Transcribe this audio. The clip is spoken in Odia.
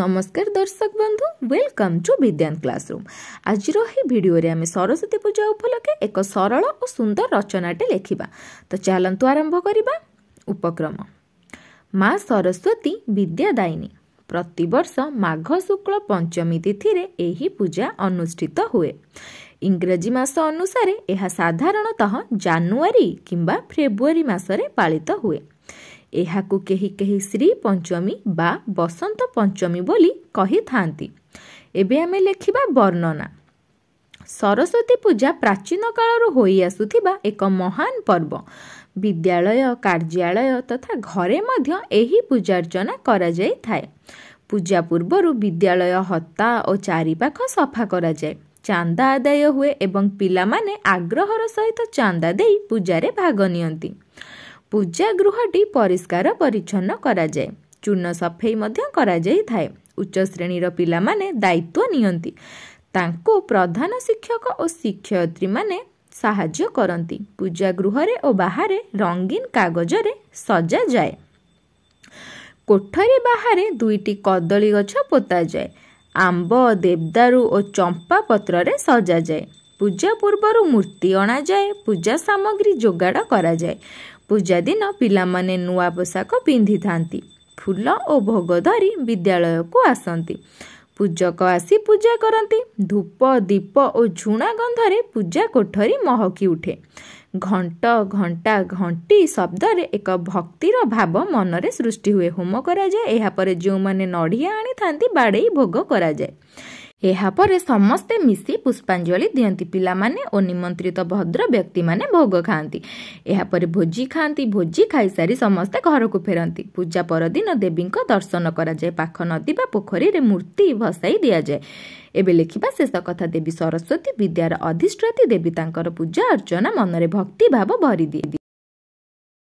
ନମସ୍କାର ଦର୍ଶକ ବନ୍ଧୁ ୱେଲକମ୍ ଟୁ ବିଦ୍ୟାନ୍ କ୍ଲାସରୁମ୍ ଆଜିର ଏହି ଭିଡ଼ିଓରେ ଆମେ ସରସ୍ୱତୀ ପୂଜା ଉପଲକ୍ଷେ ଏକ ସରଳ ଓ ସୁନ୍ଦର ରଚନାଟେ ଲେଖିବା ତ ଚାଲନ୍ତୁ ଆରମ୍ଭ କରିବା ଉପକ୍ରମ ମା ସରସ୍ୱତୀ ବିଦ୍ୟାଦାୟିନୀ ପ୍ରତିବର୍ଷ ମାଘ ଶୁକ୍ଳ ପଞ୍ଚମୀ ତିଥିରେ ଏହି ପୂଜା ଅନୁଷ୍ଠିତ ହୁଏ ଇଂରାଜୀ ମାସ ଅନୁସାରେ ଏହା ସାଧାରଣତଃ ଜାନୁଆରୀ କିମ୍ବା ଫେବୃଆରୀ ମାସରେ ପାଳିତ ହୁଏ ଏହାକୁ କେହି କେହି ଶ୍ରୀ ପଞ୍ଚମୀ ବା ବସନ୍ତ ପଞ୍ଚମୀ ବୋଲି କହିଥାନ୍ତି ଏବେ ଆମେ ଲେଖିବା ବର୍ଣ୍ଣନା ସରସ୍ଵତୀ ପୂଜା ପ୍ରାଚୀନ କାଳରୁ ହୋଇଆସୁଥିବା ଏକ ମହାନ ପର୍ବ ବିଦ୍ୟାଳୟ କାର୍ଯ୍ୟାଳୟ ତଥା ଘରେ ମଧ୍ୟ ଏହି ପୂଜାର୍ଚ୍ଚନା କରାଯାଇଥାଏ ପୂଜା ପୂର୍ବରୁ ବିଦ୍ୟାଳୟ ହତା ଓ ଚାରିପାଖ ସଫା କରାଯାଏ ଚାନ୍ଦା ଆଦାୟ ହୁଏ ଏବଂ ପିଲାମାନେ ଆଗ୍ରହର ସହିତ ଚାନ୍ଦା ଦେଇ ପୂଜାରେ ଭାଗ ନିଅନ୍ତି ପୂଜା ଗୃହଟି ପରିଷ୍କାର ପରିଚ୍ଛନ୍ନ କରାଯାଏ ଚୂର୍ଣ୍ଣ ସଫେଇ ମଧ୍ୟ କରାଯାଇଥାଏ ଉଚ୍ଚ ଶ୍ରେଣୀର ପିଲାମାନେ ଦାୟିତ୍ୱ ନିଅନ୍ତି ତାଙ୍କୁ ପ୍ରଧାନ ଶିକ୍ଷକ ଓ ଶିକ୍ଷୟତ୍ରୀମାନେ ସାହାଯ୍ୟ କରନ୍ତି ପୂଜା ଗୃହରେ ଓ ବାହାରେ ରଙ୍ଗୀନ କାଗଜରେ ସଜାଯାଏ କୋଠରୀ ବାହାରେ ଦୁଇଟି କଦଳୀ ଗଛ ପୋତାଯାଏ ଆମ୍ବ ଦେବଦାରୁ ଓ ଚମ୍ପା ପତ୍ରରେ ସଜାଯାଏ ପୂଜା ପୂର୍ବରୁ ମୂର୍ତ୍ତି ଅଣାଯାଏ ପୂଜା ସାମଗ୍ରୀ ଯୋଗାଡ଼ କରାଯାଏ ପୂଜା ଦିନ ପିଲାମାନେ ନୂଆ ପୋଷାକ ପିନ୍ଧିଥାନ୍ତି ଫୁଲ ଓ ଭୋଗ ଧରି ବିଦ୍ୟାଳୟକୁ ଆସନ୍ତି ପୂଜକ ଆସି ପୂଜା କରନ୍ତି ଧୂପ ଦୀପ ଓ ଝୁଣା ଗନ୍ଧରେ ପୂଜା କୋଠରୀ ମହକି ଉଠେ ଘଣ୍ଟ ଘଣ୍ଟା ଘଣ୍ଟି ଶବ୍ଦରେ ଏକ ଭକ୍ତିର ଭାବ ମନରେ ସୃଷ୍ଟି ହୁଏ ହୋମ କରାଯାଏ ଏହାପରେ ଯେଉଁମାନେ ନଡ଼ିଆ ଆଣିଥାନ୍ତି ବାଡ଼େଇ ଭୋଗ କରାଯାଏ ଏହାପରେ ସମସ୍ତେ ମିଶି ପୁଷ୍ପାଞ୍ଜଳି ଦିଅନ୍ତି ପିଲାମାନେ ଓ ନିମନ୍ତ୍ରିତ ଭଦ୍ର ବ୍ୟକ୍ତିମାନେ ଭୋଗ ଖାଆନ୍ତି ଏହାପରେ ଭୋଜି ଖାଆନ୍ତି ଭୋଜି ଖାଇସାରି ସମସ୍ତେ ଘରକୁ ଫେରନ୍ତି ପୂଜା ପରଦିନ ଦେବୀଙ୍କ ଦର୍ଶନ କରାଯାଏ ପାଖ ନଦୀ ବା ପୋଖରୀରେ ମୂର୍ତ୍ତି ଭସାଇ ଦିଆଯାଏ ଏବେ ଲେଖିବା ଶେଷ କଥା ଦେବୀ ସରସ୍ୱତୀ ବିଦ୍ୟାର ଅଧିଷ୍ଠାତି ଦେବୀ ତାଙ୍କର ପୂଜା ଅର୍ଚ୍ଚନା ମନରେ ଭକ୍ତିଭାବ ଭରି ଦିଏ